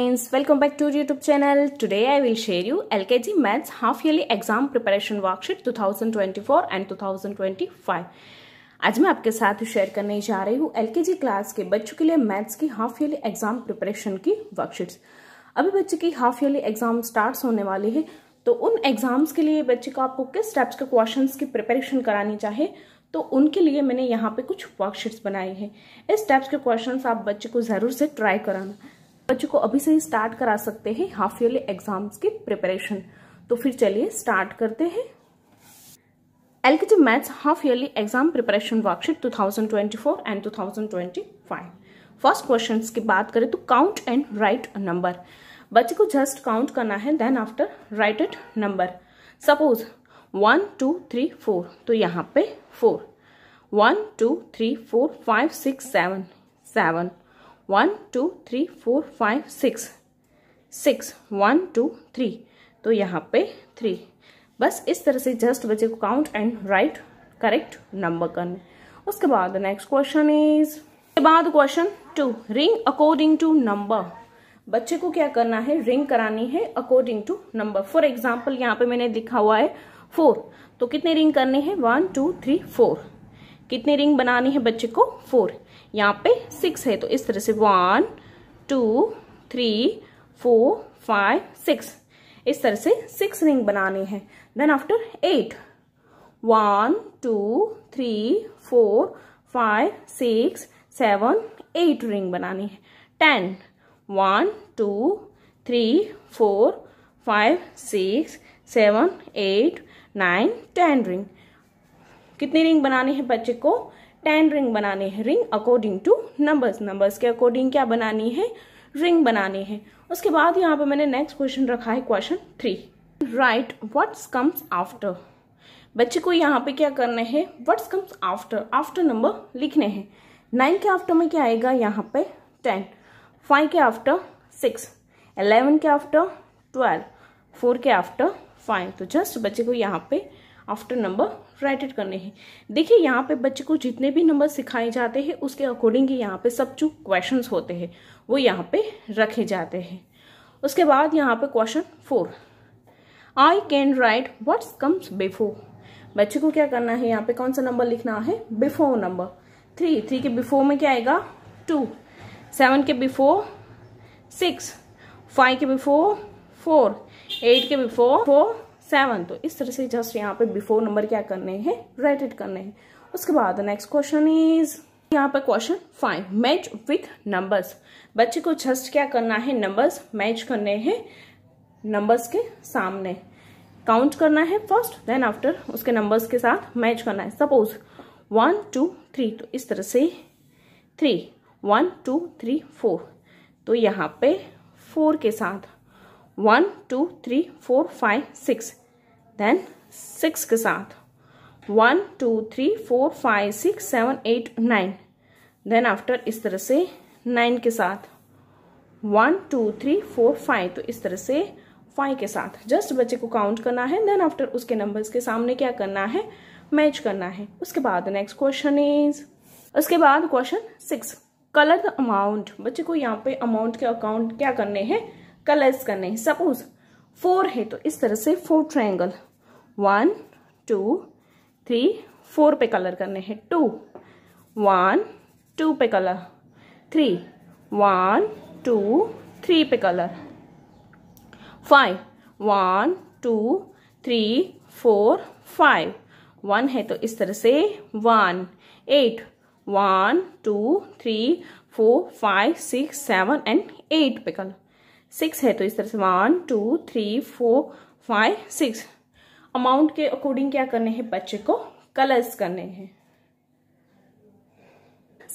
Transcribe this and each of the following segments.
Friends, welcome back to YouTube channel. Today I will share you LKG Maths Half Yearly Exam Preparation Worksheet 2024 and 2025. आज मैं आपके साथ share करने जा रही हूँ एलकेजी क्लास के बच्चों के लिए मैथ्स की हाफ ईयरली एग्जाम प्रिपरेशन की वर्कशीट्स अभी बच्चे की हाफ ईयरली एग्जाम स्टार्ट होने वाली है तो उन एग्जाम्स के लिए बच्चे को आपको किस टाइप्स के क्वेश्चंस की प्रिपरेशन करानी चाहिए तो उनके लिए मैंने यहाँ पे कुछ वर्कशीट्स बनाई है इस टाइप्स के क्वेश्चंस आप बच्चे को ज़रूर से ट्राई कराना बच्चों को अभी से ही स्टार्ट करा सकते हैं हाफ ईयरली एग्जाम्स की प्रिपरेशन तो फिर चलिए स्टार्ट करते हैं L K G maths half yearly exam preparation worksheet 2024 and 2025 first question की बात करें तो काउंट एंड राइट नंबर बच्चे को जस्ट काउंट करना है then after write it number suppose one two three four तो यहाँ पे four one two three four five six seven seven one two three four five six six one two three तो यहाँ पे three बस इस तरह से जस्ट बच्चे को count and write correct number करने उसके बाद नेक्स्ट क्वेश्चन इज उसके बाद question two ring according to number बच्चे को क्या करना है रिंग करानी है according to number for example यहाँ पे मैंने लिखा हुआ है फोर तो कितने रिंग करने हैं वन टू थ्री फोर कितने रिंग बनानी है बच्चे को फोर यहाँ पे सिक्स है तो इस तरह से one two three four five six इस तरह से सिक्स रिंग बनाने हैं then after eight one two three four five six seven eight ring बनानी है ten one two three four five six seven eight nine ten ring कितनी ring बनानी है बच्चे को टेन रिंग बनाने हैं ring according to numbers numbers के अकॉर्डिंग क्या बनानी है रिंग बनाने हैं उसके बाद यहाँ पे मैंने नेक्स्ट क्वेश्चन रखा है question three right what's comes after बच्चे को यहाँ पे क्या करना है what's comes after after number लिखने हैं नाइन के आफ्टर में क्या आएगा यहाँ पे टेन फाइव के आफ्टर सिक्स एलेवन के आफ्टर ट्वेल्व फोर के आफ्टर फाइव तो जस्ट बच्चे को यहाँ पे आफ्टर नंबर राइट करने हैं देखिए यहाँ पे बच्चे को जितने भी नंबर सिखाए जाते हैं उसके अकॉर्डिंग ही यहाँ पे सब जो क्वेश्चन होते हैं वो यहाँ पे रखे जाते हैं उसके बाद यहाँ पे question four I can write what's comes before बच्चे को क्या करना है यहाँ पे कौन सा नंबर लिखना है बिफोर नंबर थ्री थ्री के बिफोर में क्या आएगा टू सेवन के बिफोर सिक्स फाइव के बिफोर फोर एट के बिफोर फोर सेवन तो इस तरह से जस्ट यहाँ पे बिफोर नंबर क्या करने हैं इट करने हैं उसके बाद नेक्स्ट क्वेश्चन इज यहाँ पे question five match with numbers बच्चे को जस्ट क्या करना है नंबर्स मैच करने हैं नंबर्स के सामने काउंट करना है फर्स्ट देन आफ्टर उसके नंबर्स के साथ मैच करना है सपोज वन टू थ्री तो इस तरह से three one two three four तो यहाँ पे फोर के साथ one two three four five six then six के साथ one two three four five six seven eight nine then after इस तरह से नाइन के साथ one two three four five तो इस तरह से फाइव के साथ जस्ट बच्चे को काउंट करना है देन आफ्टर उसके नंबर्स के सामने क्या करना है मैच करना है उसके बाद नेक्स्ट क्वेश्चन इज उसके बाद question six colour the amount बच्चे को यहाँ पे अमाउंट के अकाउंट क्या करने हैं कलर्स करने हैं सपोज फोर है तो इस तरह से four triangle one two three four पे कलर करने हैं टू वन टू पे colour three one two three पे colour five one two three four five one है तो इस तरह से one eight one two three four five six seven and eight पे कलर सिक्स है तो इस तरह से one two three four five six amount के अकॉर्डिंग क्या करने हैं बच्चे को कलर्स करने हैं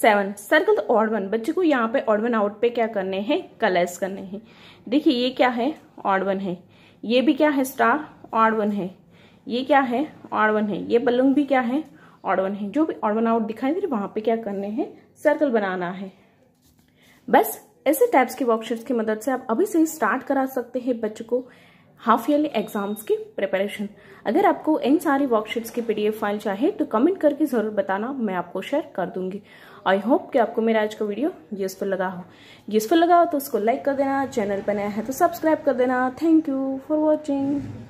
सेवन सर्कल ऑड वन बच्चे को यहाँ पे ऑड वन आउट पे क्या करने हैं कलर्स करने हैं देखिए ये क्या है ऑड वन है ये भी क्या है स्टार ऑड वन है ये क्या है ऑड वन है ये बलून भी क्या है ऑड वन है जो भी ऑड वन आउट दिखाई दे रही वहां पे क्या करने हैं सर्कल बनाना है बस ऐसे टाइप्स की वर्कशीट्स की मदद से आप अभी से ही स्टार्ट करा सकते हैं बच्चों को हाफ ईयरली एग्जाम्स की प्रिपरेशन अगर आपको इन सारी वर्कशीट्स की पीडीएफ फाइल चाहिए तो कमेंट करके ज़रूर बताना मैं आपको शेयर कर दूंगी आई होप कि आपको मेरा आज का वीडियो यूज़फुल लगा हो यूज़फुल लगा हो तो उसको लाइक कर देना चैनल पर नया है तो सब्सक्राइब कर देना थैंक यू फॉर वॉचिंग